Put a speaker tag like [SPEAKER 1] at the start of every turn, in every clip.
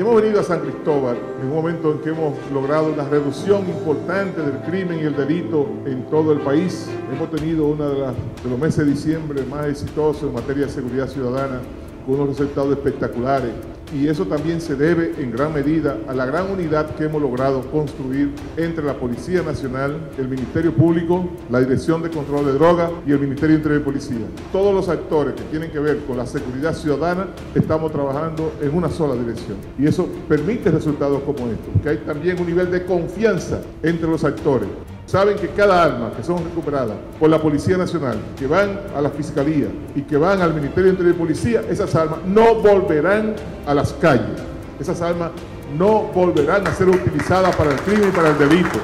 [SPEAKER 1] hemos venido a San Cristóbal en un momento en que hemos logrado una reducción importante del crimen y el delito en todo el país. Hemos tenido uno de, de, los meses de diciembre más exitosos en materia de seguridad ciudadana con unos resultados espectaculares y eso también se debe en gran medida a la gran unidad que hemos logrado construir entre la Policía Nacional, el Ministerio Público, la Dirección de Control de Drogas y el Ministerio Interior de Policía. Todos los actores que tienen que ver con la seguridad ciudadana estamos trabajando en una sola dirección y eso permite resultados como estos, que hay también un nivel de confianza entre los actores saben que cada arma que son recuperadas por la Policía Nacional, que van a la Fiscalía y que van al Ministerio de Policía, esas armas no volverán a las calles. Esas armas no volverán a ser utilizadas para el crimen y para el delito.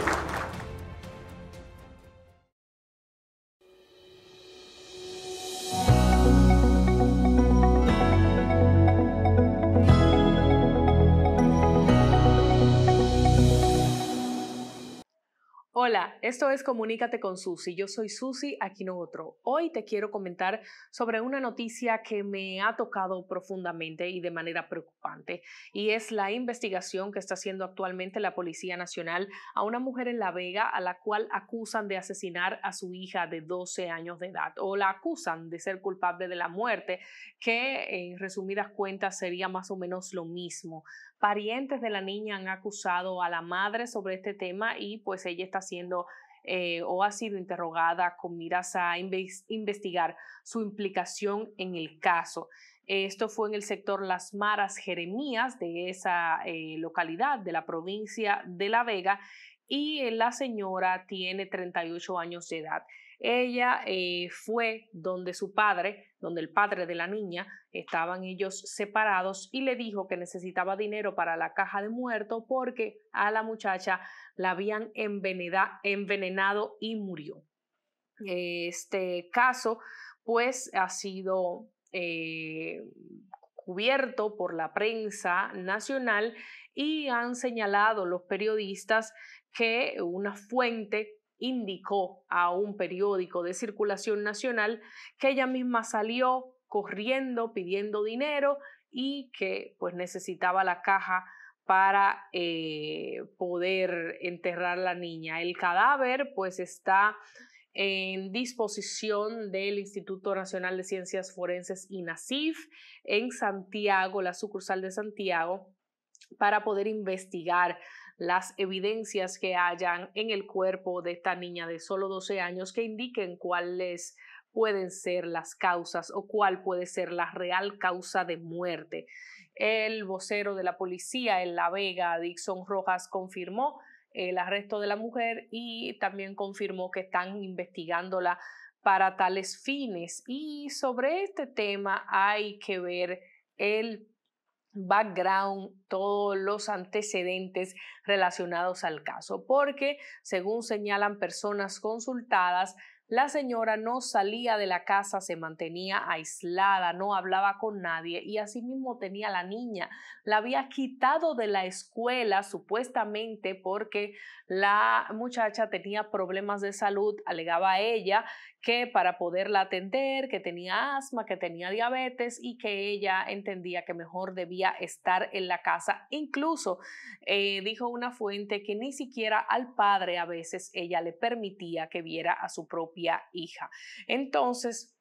[SPEAKER 2] Hola, esto es Comunícate con Susi. Yo soy Susi no Otro. Hoy te quiero comentar sobre una noticia que me ha tocado profundamente y de manera preocupante, y es la investigación que está haciendo actualmente la Policía Nacional a una mujer en La Vega a la cual acusan de asesinar a su hija de 12 años de edad, o la acusan de ser culpable de la muerte, que en resumidas cuentas sería más o menos lo mismo. Parientes de la niña han acusado a la madre sobre este tema y pues ella está haciendo eh, o ha sido interrogada con miras a investigar su implicación en el caso. Esto fue en el sector Las Maras Jeremías de esa eh, localidad de la provincia de La Vega y eh, la señora tiene 38 años de edad. Ella eh, fue donde su padre, donde el padre de la niña, estaban ellos separados y le dijo que necesitaba dinero para la caja de muerto porque a la muchacha la habían envenenado y murió. Este caso pues ha sido eh, cubierto por la prensa nacional y han señalado los periodistas que una fuente indicó a un periódico de circulación nacional que ella misma salió corriendo pidiendo dinero y que pues necesitaba la caja para eh, poder enterrar a la niña. El cadáver pues está en disposición del Instituto Nacional de Ciencias Forenses y NACIF en Santiago, la sucursal de Santiago, para poder investigar las evidencias que hayan en el cuerpo de esta niña de solo 12 años que indiquen cuáles pueden ser las causas o cuál puede ser la real causa de muerte. El vocero de la policía en La Vega, Dixon Rojas, confirmó el arresto de la mujer y también confirmó que están investigándola para tales fines. Y sobre este tema hay que ver el background, todos los antecedentes relacionados al caso, porque, según señalan personas consultadas, la señora no salía de la casa, se mantenía aislada, no hablaba con nadie y asimismo tenía la niña. La había quitado de la escuela supuestamente porque la muchacha tenía problemas de salud, alegaba ella, que para poderla atender, que tenía asma, que tenía diabetes y que ella entendía que mejor debía estar en la casa. Incluso eh, dijo una fuente que ni siquiera al padre a veces ella le permitía que viera a su propia hija. Entonces,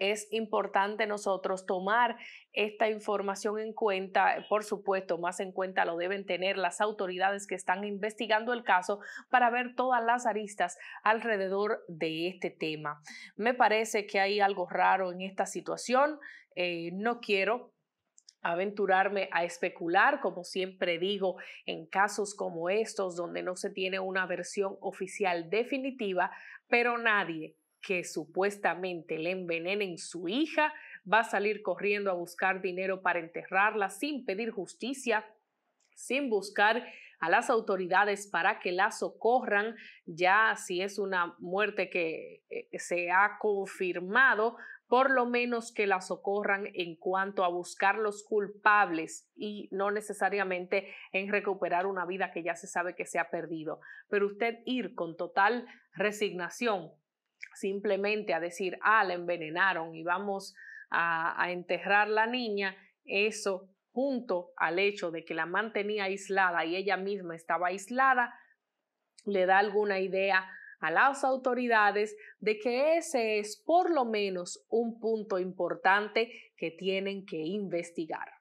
[SPEAKER 2] es importante nosotros tomar esta información en cuenta, eh, por supuesto, más en cuenta lo deben tener las autoridades que están investigando el caso para ver todas las aristas alrededor de este tema. Me parece que hay algo raro en esta situación. Eh, no quiero aventurarme a especular, como siempre digo, en casos como estos donde no se tiene una versión oficial definitiva, pero nadie, que supuestamente le envenenen su hija, va a salir corriendo a buscar dinero para enterrarla sin pedir justicia, sin buscar a las autoridades para que la socorran, ya si es una muerte que eh, eh, se ha confirmado, por lo menos que la socorran en cuanto a buscar los culpables y no necesariamente en recuperar una vida que ya se sabe que se ha perdido. Pero usted ir con total resignación simplemente a decir, ah, la envenenaron y vamos a, a enterrar la niña, eso junto al hecho de que la mantenía aislada y ella misma estaba aislada, le da alguna idea a las autoridades de que ese es por lo menos un punto importante que tienen que investigar.